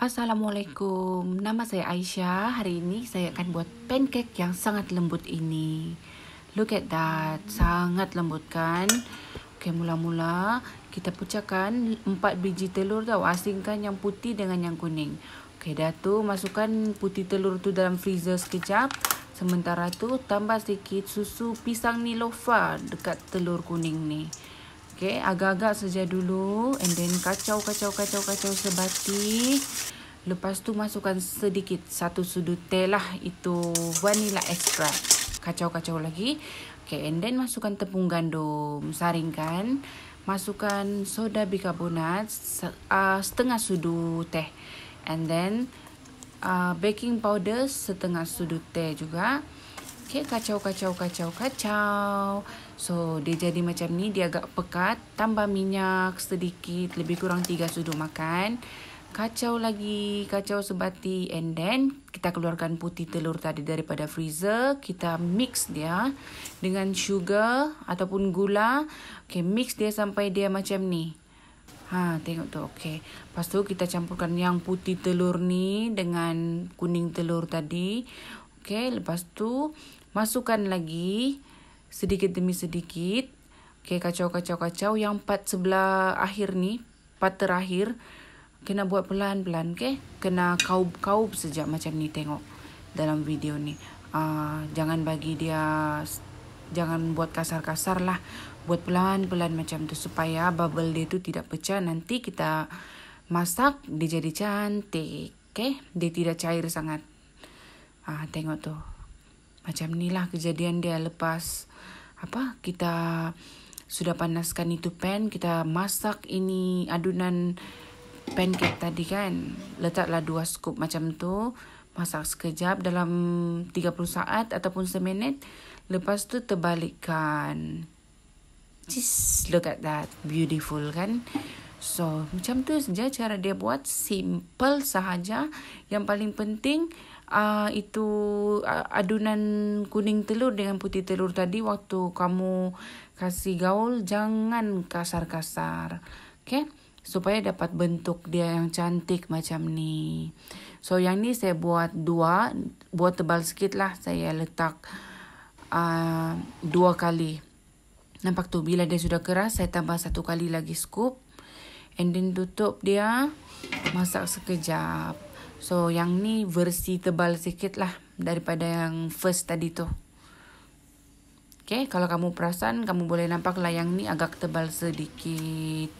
Assalamualaikum, nama saya Aisyah. Hari ini saya akan buat pancake yang sangat lembut ini. Look at that, sangat lembut kan? Okay, mula-mula kita pecahkan 4 biji telur tau. Asingkan yang putih dengan yang kuning. Okay, dah tu masukkan putih telur tu dalam freezer sekejap. Sementara tu tambah sedikit susu pisang nilofa dekat telur kuning ni. Okey, agak-agak saja dulu and then kacau kacau kacau kacau sebati. Lepas tu masukkan sedikit satu sudu teh lah itu vanilla extract. Kacau-kacau lagi. Okey, and then masukkan tepung gandum, saringkan. Masukkan soda bikarbonat uh, setengah sudu teh. And then uh, baking powder setengah sudu teh juga. Okay, kacau, kacau, kacau, kacau. So, dia jadi macam ni. Dia agak pekat. Tambah minyak sedikit. Lebih kurang tiga sudu makan. Kacau lagi. Kacau sebati. And then, kita keluarkan putih telur tadi daripada freezer. Kita mix dia dengan sugar ataupun gula. Okay, mix dia sampai dia macam ni. Ha, tengok tu. Okay. Lepas tu, kita campurkan yang putih telur ni dengan kuning telur tadi. Okay, lepas tu Masukkan lagi sedikit demi sedikit. Okey, kacau-kacau-kacau. Yang part sebelah akhir ni, part terakhir, kena buat pelan-pelan, okey? Kena kaub-kaub sejak macam ni tengok dalam video ni. Uh, jangan bagi dia, jangan buat kasar-kasar lah. Buat pelan-pelan macam tu supaya bubble dia tu tidak pecah. Nanti kita masak, dia jadi cantik, okey? Dia tidak cair sangat. Ah, uh, tengok tu. Macam ni lah kejadian dia lepas apa kita sudah panaskan itu pan, kita masak ini adunan pancake tadi kan. Letaklah dua skup macam tu. Masak sekejap dalam 30 saat ataupun seminit. Lepas tu terbalikkan. Just look at that. Beautiful kan. So macam tu saja cara dia buat. Simple sahaja. Yang paling penting uh, itu uh, adunan kuning telur dengan putih telur tadi waktu kamu kasih gaul jangan kasar-kasar. Okay? Supaya dapat bentuk dia yang cantik macam ni. So yang ni saya buat dua. Buat tebal sikit lah. Saya letak uh, dua kali. Nampak tu bila dia sudah keras saya tambah satu kali lagi scoop. And then tutup dia. Masak sekejap. So yang ni versi tebal sikit lah daripada yang first tadi tu. Okay, kalau kamu perasan, kamu boleh nampak lah yang ni agak tebal sedikit.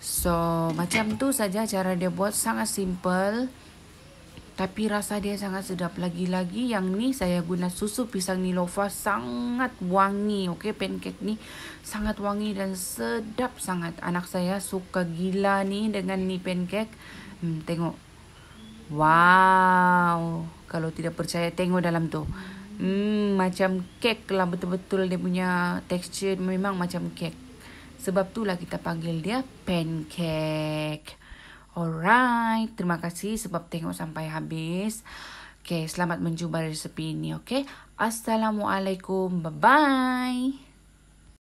So, macam tu saja cara dia buat. Sangat simple. Tapi rasa dia sangat sedap. Lagi-lagi yang ni saya guna susu pisang nilofa. Sangat wangi. Okay, pancake ni sangat wangi dan sedap sangat. Anak saya suka gila ni dengan ni pancake. Hmm, tengok. Wow. Kalau tidak percaya tengok dalam tu. Hmm, macam kek lah betul-betul dia punya tekstur memang macam kek. Sebab itulah kita panggil dia pancake. Alright, terima kasih sebab tengok sampai habis. Okay, selamat mencuba resepi ini, okay? Assalamualaikum, bye-bye.